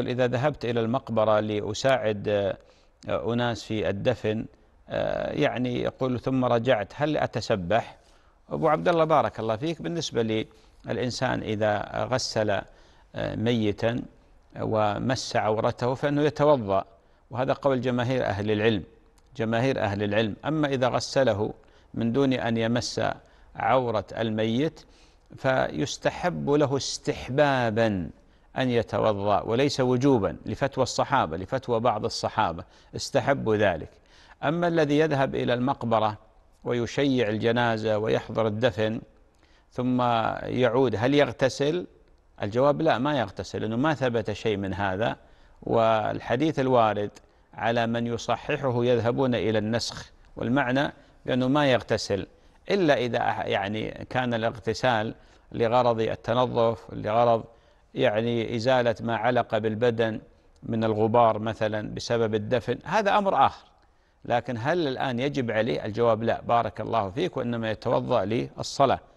إذا ذهبت إلى المقبرة لأساعد آه، أناس في الدفن آه، يعني يقول ثم رجعت هل أتسبح أبو عبد الله بارك الله فيك بالنسبة للإنسان إذا غسل آه، ميتا ومس عورته فإنه يتوضأ وهذا قول جماهير أهل العلم جماهير أهل العلم أما إذا غسله من دون أن يمس عورة الميت فيستحب له استحباباً أن يتوضأ وليس وجوبا لفتوى الصحابة لفتوى بعض الصحابة استحبوا ذلك أما الذي يذهب إلى المقبرة ويشيع الجنازة ويحضر الدفن ثم يعود هل يغتسل الجواب لا ما يغتسل لأنه ما ثبت شيء من هذا والحديث الوارد على من يصححه يذهبون إلى النسخ والمعنى بأنه ما يغتسل إلا إذا يعني كان الاغتسال لغرض التنظف لغرض يعني إزالة ما علق بالبدن من الغبار مثلا بسبب الدفن هذا أمر آخر لكن هل الآن يجب عليه الجواب لا بارك الله فيك وإنما يتوضأ للصلاة